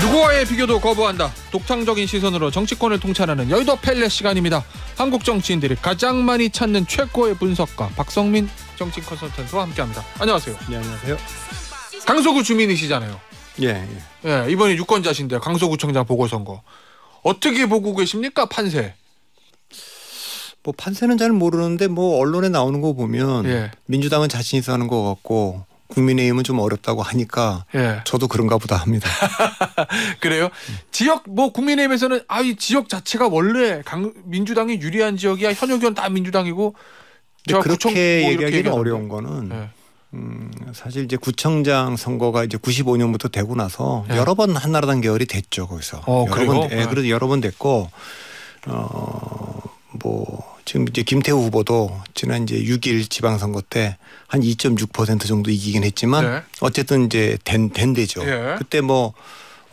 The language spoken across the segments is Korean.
누구와의 비교도 거부한다. 독창적인 시선으로 정치권을 통찰하는 여의도 펠레 시간입니다. 한국 정치인들이 가장 많이 찾는 최고의 분석가 박성민 정치 컨설턴트와 함께합니다. 안녕하세요. 네, 안녕하세요. 강서구 주민이시잖아요. 예, 예. 예, 이번에 유권자신데 강서구청장 보궐선거 어떻게 보고 계십니까 판세? 뭐 판세는 잘 모르는데 뭐 언론에 나오는 거 보면 예. 민주당은 자신 있어 하는 것 같고 국민의힘은 좀 어렵다고 하니까 예. 저도 그런가 보다 합니다. 그래요? 음. 지역 뭐 국민의힘에서는 아 이 지역 자체가 원래 강, 민주당이 유리한 지역이야 현역 의원 다 민주당이고 그렇게 뭐 얘기하기는 어려운 거는 예. 음, 사실 이제 구청장 선거가 이제 95년부터 되고 나서 예. 여러 번 한나라당 계열이 됐죠 거기서. 어, 여러 그래요? 번, 예, 예. 그래도 여러 번 됐고 어뭐 지금 이제 김태우 후보도 지난 이제 6일 지방선거 때 한 2.6% 정도 이기긴 했지만 네. 어쨌든 이제 된 된대죠. 예. 그때 뭐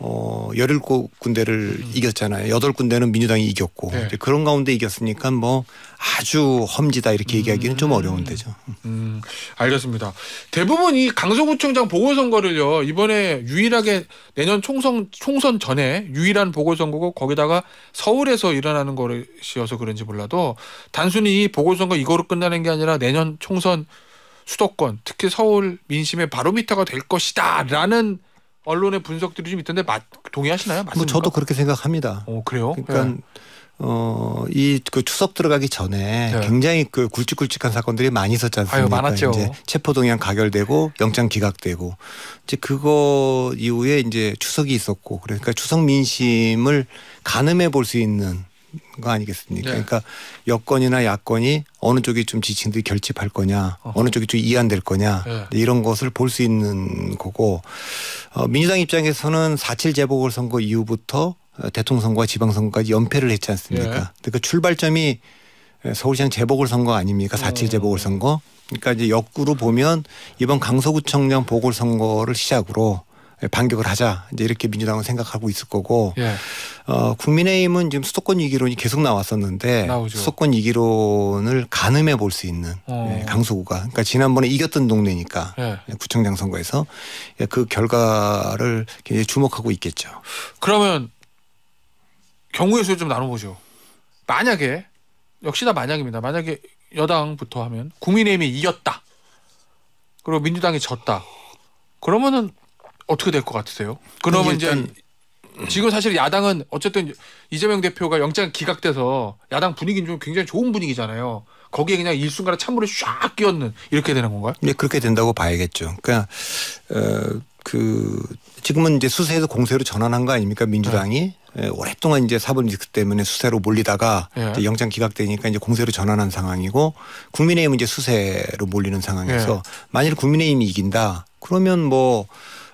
어, 열일 군데를 음. 이겼잖아요. 여덟 군데는 민주당이 이겼고 네. 그런 가운데 이겼으니까 뭐 아주 험지다 이렇게 음. 얘기하기는 음. 좀 어려운데죠. 음. 알겠습니다. 대부분 이 강서구청장 보궐선거를요 이번에 유일하게 내년 총선 총선 전에 유일한 보궐선거고 거기다가 서울에서 일어나는 것이어서 그런지 몰라도 단순히 이 보궐선거 이거로 끝나는 게 아니라 내년 총선 수도권 특히 서울 민심의 바로미터가 될 것이다라는 언론의 분석들이 좀 있던데 맞, 동의하시나요? 맞습니까? 뭐 저도 그렇게 생각합니다. 어, 그래요? 그러니까 네. 어, 이 그 추석 들어가기 전에 네. 굉장히 그 굵직굵직한 사건들이 많이 있었지 않습니까? 아유, 많았죠. 이제 체포동향 가결되고 영장 기각되고 이제 그거 이후에 이제 추석이 있었고 그러니까 추석 민심을 가늠해 볼 수 있는 거 아니겠습니까? 네. 그러니까 여권이나 야권이 어느 쪽이 좀 지친들 결집할 거냐, 어허. 어느 쪽이 좀 이안될 거냐 네. 이런 것을 볼 수 있는 거고 어, 민주당 입장에서는 4.7 재보궐선거 이후부터 대통령 선거와 지방선거까지 연패를 했지 않습니까? 네. 그러니까 출발점이 서울시장 재보궐선거 아닙니까? 4.7 어. 재보궐선거. 그러니까 이제 역구로 보면 이번 강서구청장 보궐선거를 시작으로 예, 반격을 하자 이제 이렇게 민주당은 생각하고 있을 거고 예. 어, 국민의힘은 지금 수도권 위기론이 계속 나왔었는데 나오죠. 수도권 위기론을 가늠해 볼 수 있는 어. 예, 강서구가 그러니까 지난번에 이겼던 동네니까 예. 예 구청장 선거에서 예, 그 결과를 굉장히 주목하고 있겠죠. 그러면 경우의 수를 좀 나눠보죠. 만약에 역시나 만약입니다. 만약에 여당부터 하면 국민의힘이 이겼다. 그리고 민주당이 졌다. 그러면은 어떻게 될 것 같으세요? 그러면 이제 지금 사실 야당은 어쨌든 이재명 대표가 영장 기각돼서 야당 분위기는 좀 굉장히 좋은 분위기잖아요. 거기에 그냥 일순간에 찬물에 쫙 끼얹는 이렇게 되는 건가요? 네, 그렇게 된다고 봐야겠죠. 그러니까 어, 그 지금은 이제 수세에서 공세로 전환한 거 아닙니까 민주당이 네. 예, 오랫동안 이제 사법 리스크 그 때문에 수세로 몰리다가 네. 영장 기각되니까 이제 공세로 전환한 상황이고 국민의힘은 이제 수세로 몰리는 상황에서 네. 만일 국민의힘이 이긴다 그러면 뭐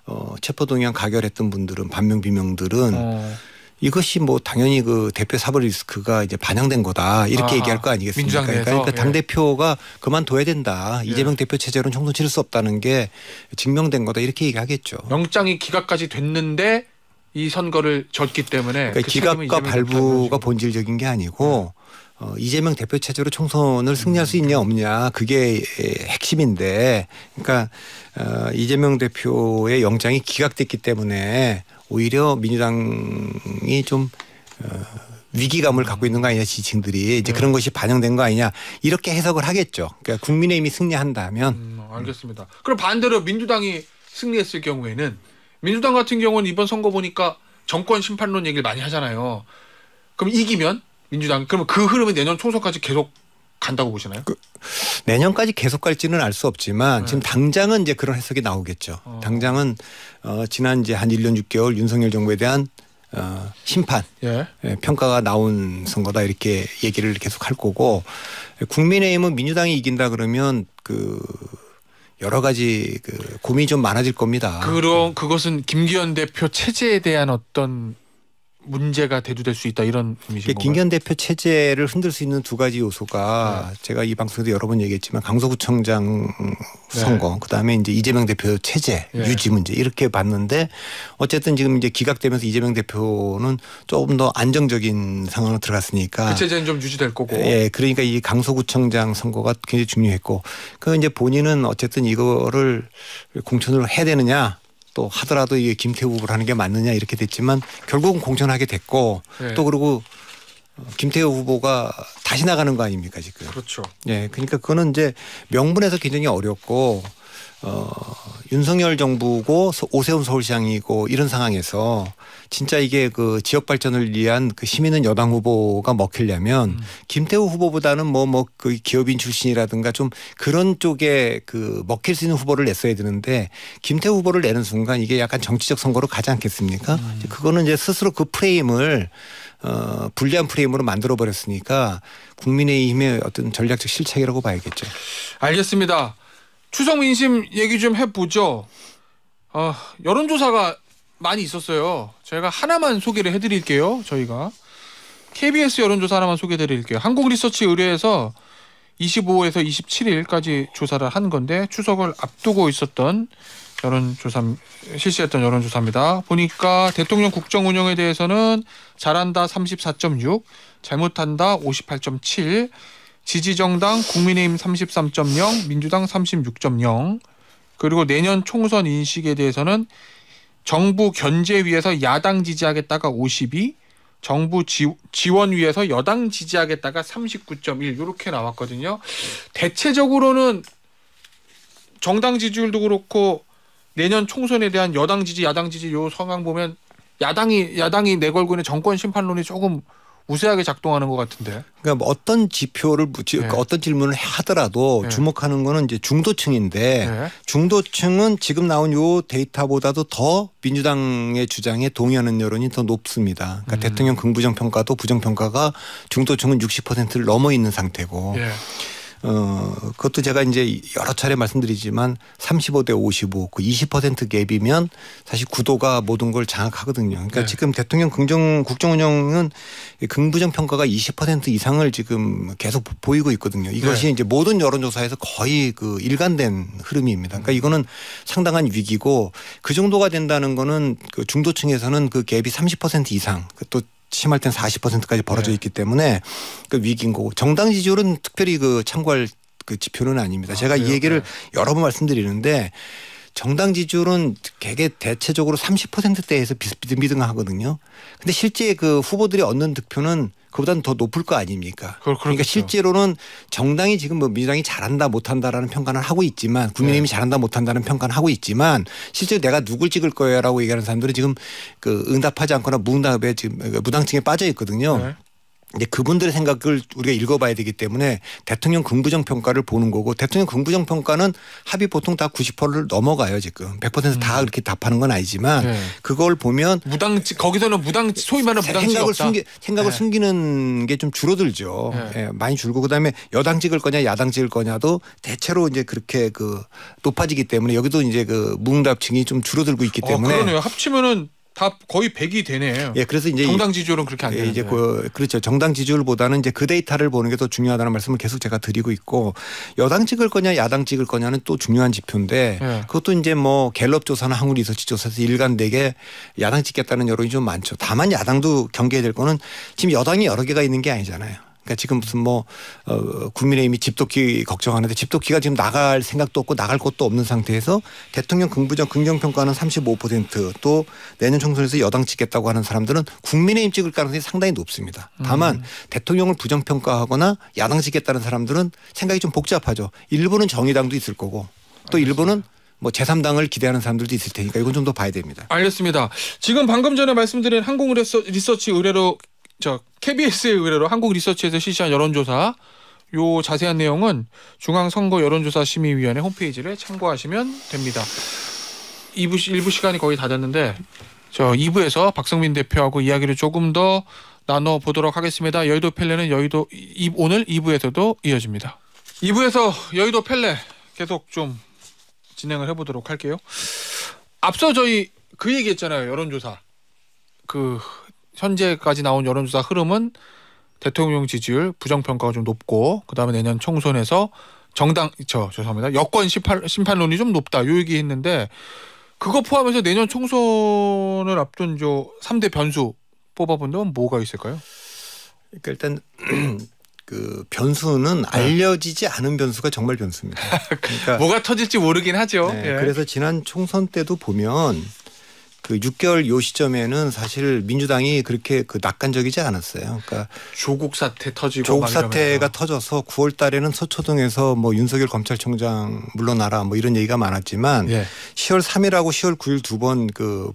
어, 체포동의안 가결했던 분들은 반명 비명들은 어. 이것이 뭐 당연히 그 대표 사법 리스크가 이제 반영된 거다 이렇게 아 얘기할 거 아니겠습니까? 그러니까, 그러니까 당 대표가 예. 그만둬야 된다. 예. 이재명 대표 체제로는 총선 치를 수 없다는 게 증명된 거다 이렇게 얘기하겠죠. 영장이 기각까지 됐는데 이 선거를 졌기 때문에 그러니까 그 기각과 발부가 본질적인 게 아니고 예. 어, 이재명 대표 체제로 총선을 승리할 수 있냐 음. 없냐 그게 예, 핵심인데 그러니까 어, 이재명 대표의 영장이 기각됐기 때문에 오히려 민주당이 좀 어, 위기감을 음. 갖고 있는 거 아니냐 지지층들이 이제 네. 그런 것이 반영된 거 아니냐 이렇게 해석을 하겠죠. 그러니까 국민의힘이 승리한다면 음, 알겠습니다. 그럼 반대로 민주당이 승리했을 경우에는 민주당 같은 경우는 이번 선거 보니까 정권 심판론 얘기를 많이 하잖아요. 그럼 이기면 민주당 그러면 그 흐름이 내년 총선까지 계속 간다고 보시나요? 그, 내년까지 계속 갈지는 알 수 없지만 네. 지금 당장은 이제 그런 해석이 나오겠죠. 어. 당장은 어, 지난 이제 한 1년 6개월 윤석열 정부에 대한 어, 심판 예. 예. 평가가 나온 선거다 이렇게 얘기를 계속 할 거고 국민의힘은 민주당이 이긴다 그러면 그 여러 가지 그 고민이 좀 많아질 겁니다. 그런 그것은 김기현 대표 체제에 대한 어떤 문제가 대두될 수 있다 이런 의미죠. 그러니까 김기현 대표 체제를 흔들 수 있는 두 가지 요소가 네. 제가 이 방송에도 여러 번 얘기했지만 강서구청장 네. 선거 그다음에 이제 이재명 대표 체제 네. 유지 문제 이렇게 봤는데 어쨌든 지금 이제 기각되면서 이재명 대표는 조금 더 안정적인 상황으로 들어갔으니까 그 체제는 좀 유지될 거고. 예, 그러니까 이 강서구청장 선거가 굉장히 중요했고 그 이제 본인은 어쨌든 이거를 공천으로 해야 되느냐 또 하더라도 이게 김태우 후보를 하는 게 맞느냐 이렇게 됐지만 결국은 공천하게 됐고 네. 또 그리고 김태우 후보가 다시 나가는 거 아닙니까 지금? 그렇죠. 예, 그러니까 그거는 이제 명분에서 굉장히 어렵고 어, 윤석열 정부고 오세훈 서울시장이고 이런 상황에서 진짜 이게 그 지역 발전을 위한 그 시민은 여당 후보가 먹히려면 음. 김태우 후보보다는 뭐 뭐 그 기업인 출신이라든가 좀 그런 쪽에 그 먹힐 수 있는 후보를 냈어야 되는데 김태우 후보를 내는 순간 이게 약간 정치적 선거로 가지 않겠습니까? 음. 그거는 이제 스스로 그 프레임을 어, 불리한 프레임으로 만들어 버렸으니까 국민의힘의 어떤 전략적 실책이라고 봐야겠죠. 알겠습니다. 추석 민심 얘기 좀 해보죠. 어, 여론조사가 많이 있었어요. 저희가 하나만 소개를 해드릴게요. 저희가 KBS 여론조사 하나만 소개해드릴게요. 한국리서치 의뢰에서 25에서 27일까지 조사를 한 건데 추석을 앞두고 있었던 여론조사 실시했던 여론조사입니다. 보니까 대통령 국정 운영에 대해서는 잘한다 34.6, 잘못한다 58.7. 지지정당 국민의힘 33.0, 민주당 36.0. 그리고 내년 총선 인식에 대해서는 정부 견제 위에서 야당 지지하겠다가 52, 정부 지, 원 위에서 여당 지지하겠다가 39.1 이렇게 나왔거든요. 대체적으로는 정당 지지율도 그렇고 내년 총선에 대한 여당 지지, 야당 지지 요 성향 보면 야당이 야당이 내걸고 있는 정권 심판론이 조금 우세하게 작동하는 것 같은데. 그러니까 뭐 어떤 지표를 묻지 네. 그러니까 어떤 질문을 하더라도 네. 주목하는 거는 이제 중도층인데 네. 중도층은 지금 나온 요 데이터보다도 더 민주당의 주장에 동의하는 여론이 더 높습니다. 그러니까 음. 대통령 긍부정 평가도 부정 평가가 중도층은 60%를 넘어 있는 상태고. 예. 어 그것도 제가 이제 여러 차례 말씀드리지만 35대 55 그 20% 갭이면 사실 구도가 모든 걸 장악하거든요. 그러니까 네. 지금 대통령 긍정 국정 운영은 긍부정 평가가 20% 이상을 지금 계속 보이고 있거든요. 이것이 네. 이제 모든 여론조사에서 거의 그 일관된 흐름입니다. 그러니까 음. 이거는 상당한 위기고 그 정도가 된다는 거는 그 중도층에서는 그 갭이 30% 이상 그 또 심할 땐 40%까지 벌어져 네. 있기 때문에 그 위기인 거고 정당 지지율은 특별히 그 참고할 그 지표는 아닙니다. 아, 제가 그래요? 이 얘기를 네. 여러 번 말씀드리는데 정당 지지율은 되개 대체적으로 30%대에서 비등비등하거든요. 근데 실제 그 후보들이 얻는 득표는 그보다는 더 높을 거 아닙니까? 그렇, 그러니까 실제로는 정당이 지금 뭐 민주당이 잘한다 못한다라는 평가를 하고 있지만 국민의힘이 네. 잘한다 못한다는 평가를 하고 있지만 실제 로 내가 누굴 찍을 거야라고 얘기하는 사람들은 지금 그 응답하지 않거나 무응답에 지금 무당층에 빠져 있거든요. 네. 이제 그분들의 생각을 우리가 읽어봐야 되기 때문에 대통령 긍부정 평가를 보는 거고 대통령 긍부정 평가는 합의 보통 다 90%를 넘어가요 지금 100%다 음. 그렇게 답하는 건 아니지만 네. 그걸 보면 무당치 거기서는 무당 소위 말하는 무당치 생각을 없다. 숨기 생각을 네. 숨기는 게 좀 줄어들죠. 네. 예, 많이 줄고 그다음에 여당 찍을 거냐 야당 찍을 거냐도 대체로 이제 그렇게 그 높아지기 때문에 여기도 이제 그 무응답층이 좀 줄어들고 있기 어, 때문에 어, 그러네요. 합치면은 다 거의 100이 되네요. 예, 그래서 이제 정당 지지율은 그렇게 안 예, 되는 이제 그, 그렇죠. 정당 지지율보다는 이제 그 데이터를 보는 게 더 중요하다는 말씀을 계속 제가 드리고 있고 여당 찍을 거냐 야당 찍을 거냐는 또 중요한 지표인데 예. 그것도 이제 뭐 갤럽 조사나 한국 리서치 조사에서 일관되게 야당 찍겠다는 여론이 좀 많죠. 다만 야당도 경계해야 될 거는 지금 여당이 여러 개가 있는 게 아니잖아요. 그러니까 지금 무슨 뭐 어, 국민의힘이 집도끼 걱정하는데 집도끼가 지금 나갈 생각도 없고 나갈 곳도 없는 상태에서 대통령 긍부정 긍정 평가는 35%또 내년 총선에서 여당 찍겠다고 하는 사람들은 국민의힘 찍을 가능성이 상당히 높습니다. 다만 음. 대통령을 부정 평가하거나 야당 찍겠다는 사람들은 생각이 좀 복잡하죠. 일부는 정의당도 있을 거고 또 알겠습니다. 일부는 뭐 제3당을 기대하는 사람들도 있을 테니까 이건 좀 더 봐야 됩니다. 알겠습니다. 지금 방금 전에 말씀드린 항공 리서치 의뢰로 저 KBS에 의뢰로 한국 리서치에서 실시한 여론조사 요 자세한 내용은 중앙선거 여론조사 심의위원회 홈페이지를 참고하시면 됩니다. 2부 1부 시간이 거의 다 됐는데 저 2부에서 박성민 대표하고 이야기를 조금 더 나눠 보도록 하겠습니다. 여의도 펠레는 여의도 이, 오늘 2부에서도 이어집니다. 2부에서 여의도 펠레 계속 좀 진행을 해보도록 할게요. 앞서 저희 그 얘기했잖아요. 여론조사 그 현재까지 나온 여론조사 흐름은 대통령 지지율 부정평가가 좀 높고 그다음에 내년 총선에서 정당 저 죄송합니다 여권 심판, 심판론이 좀 높다 요 얘기했는데 그거 포함해서 내년 총선을 앞둔 저 3대 변수 뽑아본다면 뭐가 있을까요? 그러니까 일단 그 변수는 네. 알려지지 않은 변수가 정말 변수입니다. 그러니까 뭐가 터질지 모르긴 하죠. 네, 예. 그래서 지난 총선 때도 보면 그 6개월 요 시점에는 사실 민주당이 그렇게 그 낙관적이지 않았어요. 그러니까 조국 사태 터지고 조국 사태가 터져서 9월 달에는 서초동에서 뭐 윤석열 검찰총장 물러나라 뭐 이런 얘기가 많았지만 예. 10월 3일하고 10월 9일 두번그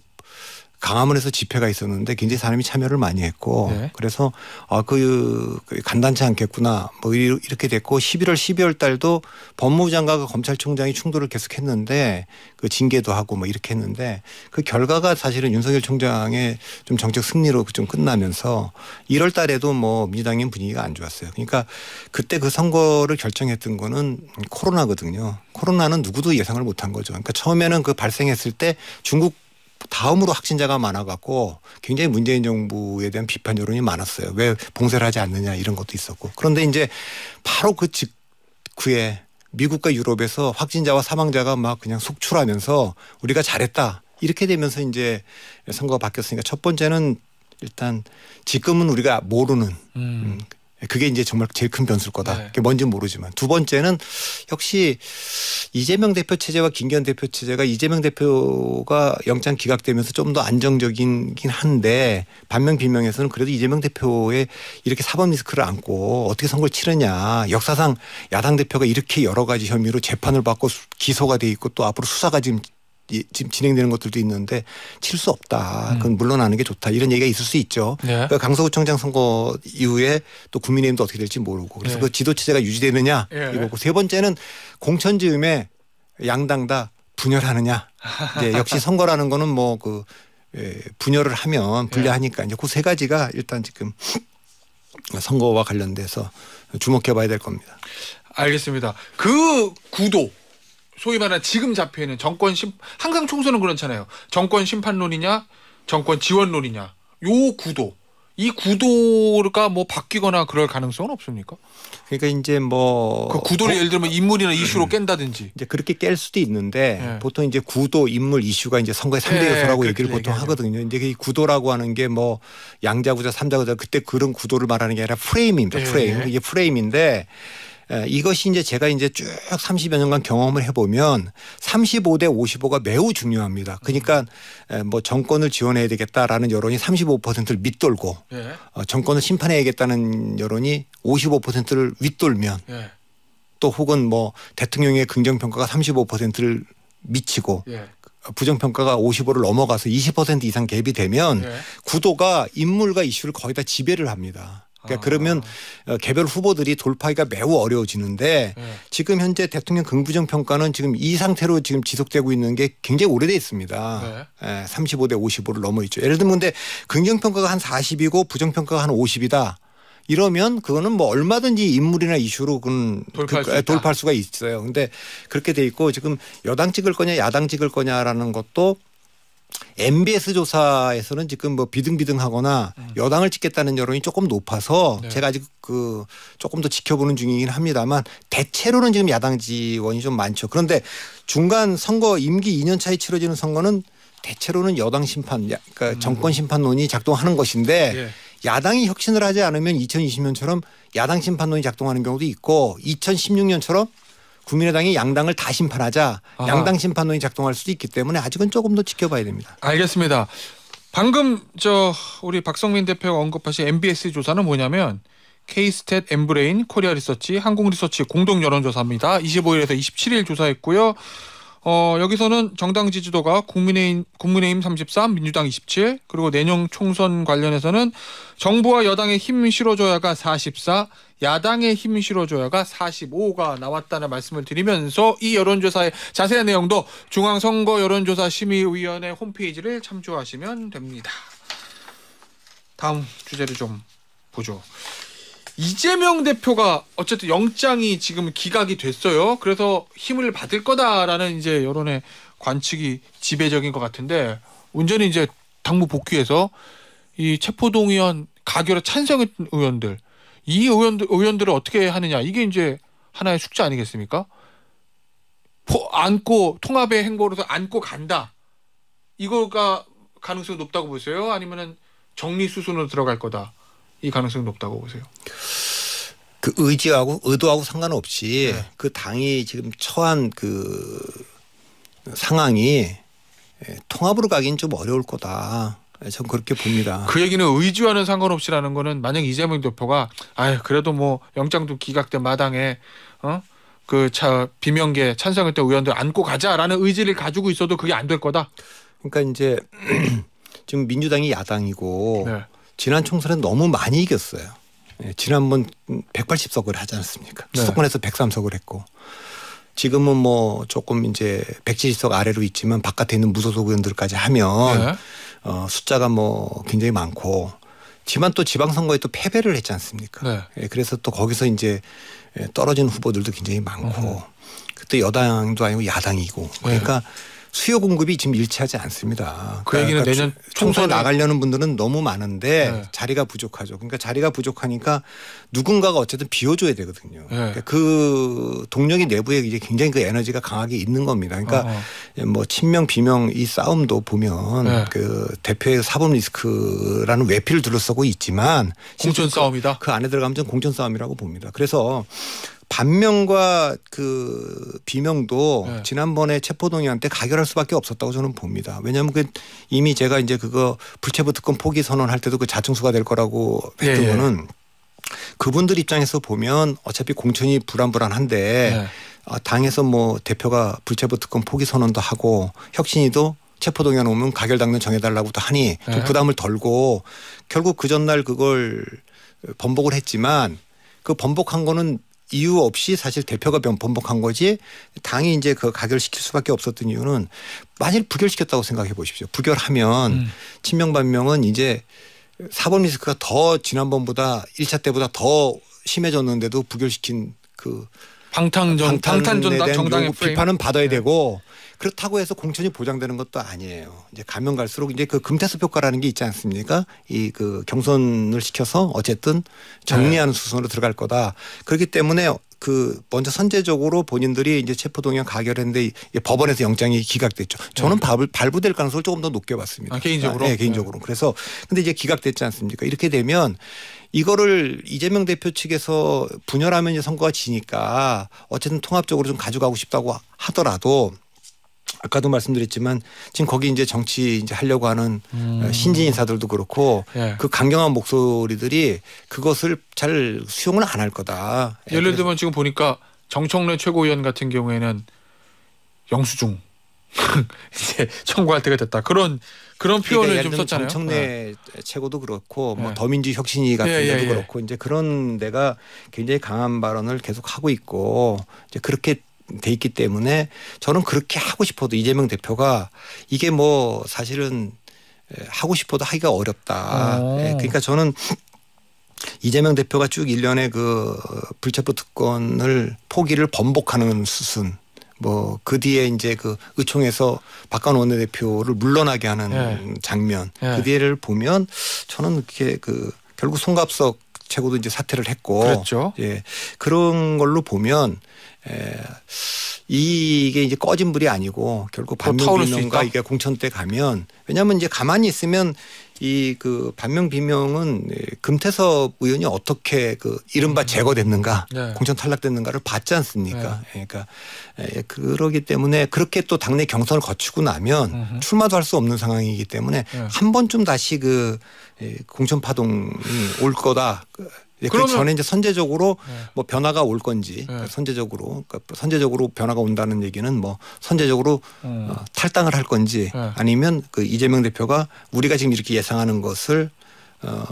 강화문에서 집회가 있었는데 굉장히 사람이 참여를 많이 했고 네. 그래서 아그 그 간단치 않겠구나 뭐 이렇게 됐고 11월 12월 달도 법무부 장관과 그 검찰총장이 충돌을 계속했는데 그 징계도 하고 뭐 이렇게 했는데 그 결과가 사실은 윤석열 총장의 좀 정책 승리로 좀 끝나면서 1월 달에도 뭐 민주당인 분위기가 안 좋았어요. 그러니까 그때 그 선거를 결정했던 거는 코로나거든요. 코로나는 누구도 예상을 못한 거죠. 그러니까 처음에는 그 발생했을 때 중국 다음으로 확진자가 많아갖고 굉장히 문재인 정부에 대한 비판 여론이 많았어요. 왜 봉쇄를 하지 않느냐 이런 것도 있었고. 그런데 이제 바로 그 직후에 미국과 유럽에서 확진자와 사망자가 막 그냥 속출하면서 우리가 잘했다. 이렇게 되면서 이제 선거가 바뀌었으니까 첫 번째는 일단 지금은 우리가 모르는 음. 음 그게 이제 정말 제일 큰 변수일 거다. 네. 그게 뭔지는 모르지만 두 번째는 역시 이재명 대표 체제와 김기현 대표 체제가 이재명 대표가 영장 기각되면서 좀 더 안정적이긴 한데 반면 비명에서는 그래도 이재명 대표의 이렇게 사법 리스크를 안고 어떻게 선거를 치르냐 역사상 야당 대표가 이렇게 여러 가지 혐의로 재판을 받고 기소가 돼 있고 또 앞으로 수사가 지금 지금 진행되는 것들도 있는데 칠 수 없다. 그건 물러나는 게 좋다. 이런 얘기가 있을 수 있죠. 네. 그러니까 강서구청장 선거 이후에 또 국민의힘도 어떻게 될지 모르고 그래서 네. 그 지도체제가 유지되느냐 예. 이거고 세 번째는 공천지음에 양당 다 분열하느냐. 네, 역시 선거라는 거는 뭐 그 분열을 하면 불리하니까 이제 그 세 가지가 일단 지금 선거와 관련돼서 주목해봐야 될 겁니다. 알겠습니다. 그 구도 소위 말하는 지금 잡혀 있는 정권 심 항상 총선은 그렇잖아요. 정권 심판론이냐, 정권 지원론이냐, 요 구도. 이 구도가 뭐 바뀌거나 그럴 가능성은 없습니까? 그러니까 이제 뭐그 구도를 예를 들면 인물이나 이슈로 음. 깬다든지 이제 그렇게 깰 수도 있는데 네. 보통 이제 구도, 인물, 이슈가 이제 선거의 삼대 네. 요소라고 얘기를 보통 얘기하죠. 하거든요. 이제 이 구도라고 하는 게 뭐 양자구자, 삼자구자 그때 그런 구도를 말하는 게 아니라 프레임입니다. 예, 프레임. 네. 이게 프레임인데 예, 이것이 이제 제가 이제 쭉 30여 년간 경험을 해보면 35대 55가 매우 중요합니다. 그러니까 예, 뭐 정권을 지원해야 되겠다라는 여론이 35%를 밑돌고 예. 어, 정권을 심판해야겠다는 여론이 55%를 윗돌면 예. 또 혹은 뭐 대통령의 긍정 평가가 35%를 미치고 예. 부정평가가 55를 넘어가서 20% 이상 갭이 되면 예. 구도가 인물과 이슈를 거의 다 지배를 합니다. 그러니까 아. 그러면 어, 개별 후보들이 돌파하기가 매우 어려워지는데 네. 지금 현재 대통령 긍부정 평가는 지금 이 상태로 지금 지속되고 있는 게 굉장히 오래돼 있습니다. 네. 예, 35대 55를 넘어 있죠. 예를 들면 근데 긍정 평가가 한 40이고 부정 평가가 한 50이다. 이러면 그거는 뭐 얼마든지 인물이나 이슈로 돌파할, 그, 예, 돌파할 수가 있어요. 근데 그렇게 돼 있고 지금 여당 찍을 거냐 야당 찍을 거냐라는 것도 MBS 조사에서는 지금 뭐 비등비등하거나 음. 여당을 찍겠다는 여론이 조금 높아서 네. 제가 아직 그 조금 더 지켜보는 중이긴 합니다만 대체로는 지금 야당 지원이 좀 많죠. 그런데 중간 선거 임기 2년 차에 치러지는 선거는 대체로는 여당 심판, 그러니까 음. 정권 심판론이 작동하는 것인데 예. 야당이 혁신을 하지 않으면 2020년처럼 야당 심판론이 작동하는 경우도 있고 2016년처럼 국민의당이 양당을 다 심판하자 아 양당 심판론이 작동할 수도 있기 때문에 아직은 조금 더 지켜봐야 됩니다. 알겠습니다. 방금 저 우리 박성민 대표가 언급하신 MBS 조사는 뭐냐면 케스탯 엠브레인, 코리아 리서치, 항공 리서치 공동 여론조사입니다. 25일에서 27일 조사했고요. 어, 여기서는 정당 지지도가 국민의힘, 국민의힘 33, 민주당 27, 그리고 내년 총선 관련해서는 정부와 여당의 힘 실어줘야가 44, 야당의 힘 실어줘야가 45가 나왔다는 말씀을 드리면서 이 여론조사의 자세한 내용도 중앙선거 여론조사심의위원회 홈페이지를 참조하시면 됩니다. 다음 주제를 좀 보죠. 이재명 대표가 어쨌든 영장이 지금 기각이 됐어요. 그래서 힘을 받을 거다라는 이제 여론의 관측이 지배적인 것 같은데 온전히 이제 당무 복귀해서 이 체포동 의원 가결에 찬성했 의원들 이 의원들 의원들을 어떻게 하느냐 이게 이제 하나의 숙제 아니겠습니까? 포, 안고 통합의 행보로서 안고 간다. 이거가 가능성이 높다고 보세요? 아니면은 정리 수순으로 들어갈 거다. 이 가능성이 높다고 보세요. 그 의지하고 의도하고 상관없이 네. 그 당이 지금 처한 그 상황이 예, 통합으로 가긴 좀 어려울 거다. 예, 전 그렇게 봅니다. 그 얘기는 의지와는 상관없이라는 거는 만약 이재명 대표가 아 그래도 뭐 영장도 기각된 마당에 어? 그차 비명계 찬성할때 의원들 안고 가자라는 의지를 가지고 있어도 그게 안 될 거다. 그러니까 이제 지금 민주당이 야당이고 네. 지난 총선은 너무 많이 이겼어요. 예, 지난번 180석을 하지 않습니까? 네. 수도권에서 네. 103석을 했고 지금은 뭐 조금 이제 170석 아래로 있지만 바깥에 있는 무소속 의원들까지 하면 네. 어, 숫자가 뭐 굉장히 많고 지만 또 지방선거에 또 패배를 했지 않습니까? 네. 예, 그래서 또 거기서 이제 예, 떨어진 후보들도 굉장히 많고 어 그때 여당도 아니고 야당이고 그러니까 네. 수요 공급이 지금 일치하지 않습니다. 그 그러니까 얘기는 그러니까 내년 총선에 나가려는 분들은 너무 많은데 네. 자리가 부족하죠. 그러니까 자리가 부족하니까 누군가가 어쨌든 비워줘야 되거든요. 네. 그러니까 그 동력이 내부에 이제 굉장히 그 에너지가 강하게 있는 겁니다. 그러니까 어허. 어. 뭐 친명 비명 이 싸움도 보면 네. 그 대표의 사법 리스크라는 외피를 둘러싸고 있지만 공천 그 싸움이다. 그 안에 들어가면 공천 싸움이라고 봅니다. 그래서 반명과 그 비명도 네. 지난번에 체포동의한테 가결할 수밖에 없었다고 저는 봅니다. 왜냐하면 그 이미 제가 이제 그거 불체부 특권 포기 선언할 때도 그 자충수가 될 거라고 예, 했던 예, 예. 거는 그분들 입장에서 보면 어차피 공천이 불안불안한데 예. 당에서 뭐 대표가 불체부 특권 포기 선언도 하고 혁신이도 체포동의안 오면 가결당면 정해달라고도 하니 또 네. 부담을 덜고 결국 그 전날 그걸 번복을 했지만 그 번복한 거는 이유 없이 사실 대표가 변 번복한 거지 당이 이제 그 가결시킬 수밖에 없었던 이유는 만일 부결시켰다고 생각해 보십시오. 부결하면 음. 친명 반명은 이제 사법 리스크가 더 지난번보다 1차 때보다 더 심해졌는데도 부결시킨 그 방탄전 방탄전당 네, 네, 정당의 비판은 받아야 네. 되고 그렇다고 해서 공천이 보장되는 것도 아니에요. 이제 가면 갈수록 이제 그 금태섭 효과라는 게 있지 않습니까? 이 그 경선을 시켜서 어쨌든 정리하는 네. 수순으로 들어갈 거다. 그렇기 때문에 그 먼저 선제적으로 본인들이 이제 체포동의 가결했는데 법원에서 영장이 기각됐죠. 저는 네. 발, 발부될 가능성을 조금 더 높게 봤습니다. 아, 개인적으로? 아, 네, 개인적으로. 네. 그래서 근데 이제 기각됐지 않습니까? 이렇게 되면 이거를 이재명 대표 측에서 분열하면 이제 선거가 지니까 어쨌든 통합적으로 좀 가져가고 싶다고 하더라도 아까도 말씀드렸지만 지금 거기 이제 정치 이제 하려고 하는 음. 신진 인사들도 그렇고 예. 그 강경한 목소리들이 그것을 잘 수용을 안 할 거다. 예, 예를 들면 지금 보니까 정청래 최고위원 같은 경우에는 영수증 이제 청구할 때가 됐다. 그런 그런 그러니까 표현을 그러좀 썼잖아요. 정청래 네. 최고도 그렇고 뭐 네. 더민주 혁신이 같은 예, 예, 데도 예, 그렇고 이제 그런 데가 굉장히 강한 발언을 계속 하고 있고 이제 그렇게 돼 있기 때문에 저는 그렇게 하고 싶어도 이재명 대표가 이게 뭐 사실은 하고 싶어도 하기가 어렵다. 아. 그러니까 저는 이재명 대표가 쭉 1년에 그 불체포 특권을 포기를 번복하는 수순 뭐그 뒤에 이제 그 의총에서 박관 원내대표를 물러나게 하는 예. 장면 예. 그 뒤를 보면 저는 이렇게 그 결국 송갑석 최고도 이제 사퇴를 했고 그랬죠. 예 그런 걸로 보면 에, 이게 이제 꺼진 불이 아니고 결국 반민주당과 이게 공천 때 가면 왜냐하면 이제 가만히 있으면 이그 반명 비명은 예, 금태섭 의원이 어떻게 그 이른바 음. 제거됐는가 네. 공천 탈락됐는가를 봤지 않습니까? 네. 예, 그러니까 예, 그러기 때문에 그렇게 또 당내 경선을 거치고 나면 출마도 할 수 없는 상황이기 때문에 네. 한 번쯤 다시 그 공천 파동이 올 거다. 그 전에 이제 선제적으로 네. 뭐 변화가 올 건지 네. 그 선제적으로 그러니까 선제적으로 변화가 온다는 얘기는 뭐 선제적으로 음. 어, 탈당을 할 건지 네. 아니면 그 이재명 대표가 우리가 지금 이렇게 예상하는 것을 어,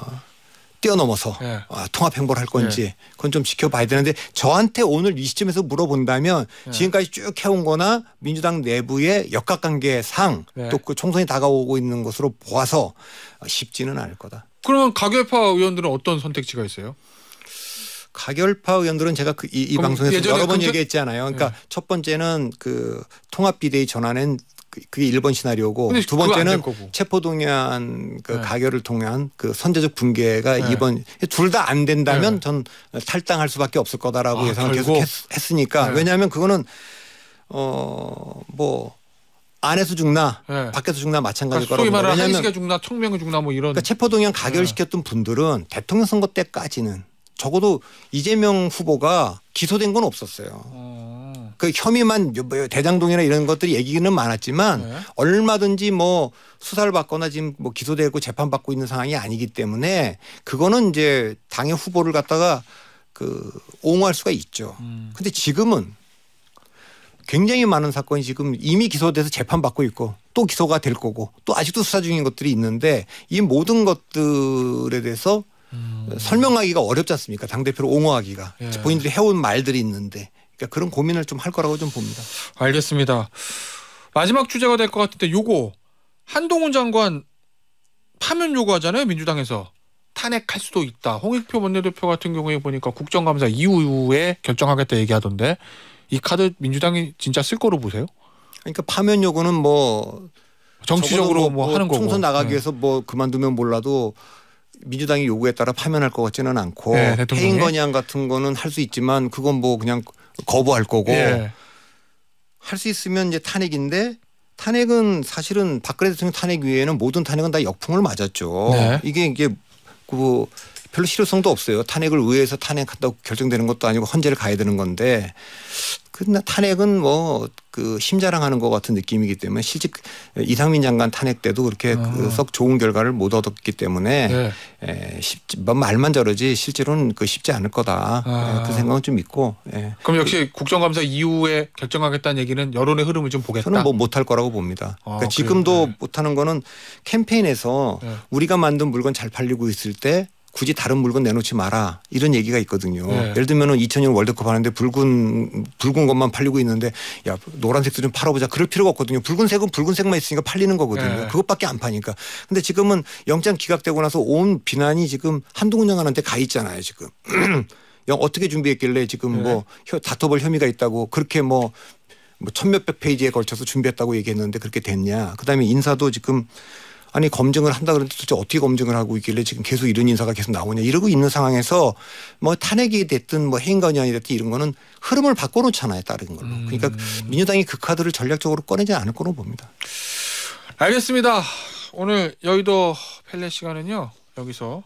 뛰어넘어서 예. 아, 통합 행보를 할 건지 그건 좀 지켜봐야 되는데 저한테 오늘 이 시점에서 물어본다면 예. 지금까지 쭉 해온 거나 민주당 내부의 역학관계상 또 그 총선이 다가오고 있는 것으로 보아서 쉽지는 않을 거다. 그러면 가결파 의원들은 어떤 선택지가 있어요? 가결파 의원들은 제가 그 이, 이 방송에서 여러 번 근처... 얘기했잖아요. 그러니까 네. 첫 번째는 그 통합 비대위 전환은 그, 그게 일번 시나리오고 두 번째는 체포 동의안 그 네. 가결을 통한 그 선제적 붕괴가 네. 이번 둘 다 안 된다면 네. 전 탈당할 수밖에 없을 거다라고 아, 예상을 결국. 계속 했, 으니까 왜냐하면 그거는 어뭐 안에서 죽나 네. 밖에서 죽나 마찬가지일 그러니까 거라고. 소위 말는 한식에 죽나 청명에 죽나 뭐 이런. 그러니까 체포동향 예. 가결시켰던 네. 분들은 대통령 선거 때까지는 적어도 이재명 후보가 기소된 건 없었어요. 어. 그 혐의만 뭐 대장동이나 이런 것들이 얘기는 많았지만 네. 얼마든지 뭐 수사를 받거나 지금 뭐 기소되고 재판받고 있는 상황이 아니기 때문에 그거는 이제 당의 후보를 갖다가 그 옹호할 수가 있죠. 음. 근데 지금은 굉장히 많은 사건이 지금 이미 기소돼서 재판받고 있고 또 기소가 될 거고 또 아직도 수사 중인 것들이 있는데 이 모든 것들에 대해서 음. 설명하기가 어렵지 않습니까? 당대표를 옹호하기가. 예. 본인들이 해온 말들이 있는데 그러니까 그런 고민을 좀 할 거라고 좀 봅니다. 알겠습니다. 마지막 주제가 될 것 같은데 요거 한동훈 장관 파면 요구하잖아요. 민주당에서. 탄핵할 수도 있다. 홍익표 원내대표 같은 경우에 보니까 국정감사 이후에 결정하겠다 얘기하던데 이 카드 민주당이 진짜 쓸 거로 보세요? 그러니까 파면 요구는 뭐 정치적으로 뭐, 뭐, 하는 거고 총선 나가기 위해서 네. 뭐 그만두면 몰라도 민주당이 요구에 따라 파면할 것 같지는 않고 네, 해임 건의안 같은 거는 할 수 있지만 그건 뭐 그냥 거부할 거고 네. 예. 할수 있으면 이제 탄핵인데 탄핵은 사실은 박근혜 대통령 탄핵 위에는 모든 탄핵은 다 역풍을 맞았죠. 네. 이게 이게 그 별로 실효성도 없어요. 탄핵을 의회에서 탄핵한다고 결정되는 것도 아니고 헌재를 가야 되는 건데 근데 탄핵은 뭐 그 심자랑하는 것 같은 느낌이기 때문에 실직 이상민 장관 탄핵 때도 그렇게 아. 그썩 좋은 결과를 못 얻었기 때문에 네. 에, 예, 쉽지, 뭐 말만 저러지 실제로는 그 쉽지 않을 거다 아. 예, 그 생각은 좀 있고. 예. 그럼 역시 국정감사 이후에 결정하겠다는 얘기는 여론의 흐름을 좀 보겠다. 저는 뭐 못 할 거라고 봅니다. 아, 그러니까 지금도 네. 못하는 거는 캠페인에서 네. 우리가 만든 물건 잘 팔리고 있을 때 굳이 다른 물건 내놓지 마라 이런 얘기가 있거든요. 네. 예를 들면은 2000년 월드컵 하는데 붉은 붉은 것만 팔리고 있는데 야 노란색도 좀 팔아보자 그럴 필요가 없거든요. 붉은색은 붉은색만 있으니까 팔리는 거거든요. 네. 그것밖에 안 파니까. 근데 지금은 영장 기각되고 나서 온 비난이 지금 한동훈 장관한테 가 있잖아요. 지금 어떻게 준비했길래 지금 네. 뭐다퉈벌 혐의가 있다고 그렇게 뭐뭐 뭐 천몇백 페이지에 걸쳐서 준비했다고 얘기했는데 그렇게 됐냐. 그다음에 인사도 지금 아니 검증을 한다 그랬는데 도대체 어떻게 검증을 하고 있길래 지금 계속 이런 인사가 계속 나오냐 이러고 있는 상황에서 뭐 탄핵이 됐든 뭐행거냐이 됐든 이런 거는 흐름을 바꿔놓잖아요 다른 걸로. 음. 그러니까 민주당이 그 카드를 전략적으로 꺼내지 않을 거로 봅니다. 알겠습니다. 오늘 여의도 펠레 시간은요 여기서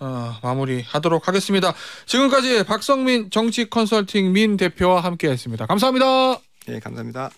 어, 마무리하도록 하겠습니다. 지금까지 박성민 정치 컨설팅 민 대표와 함께했습니다. 감사합니다. 예, 네, 감사합니다.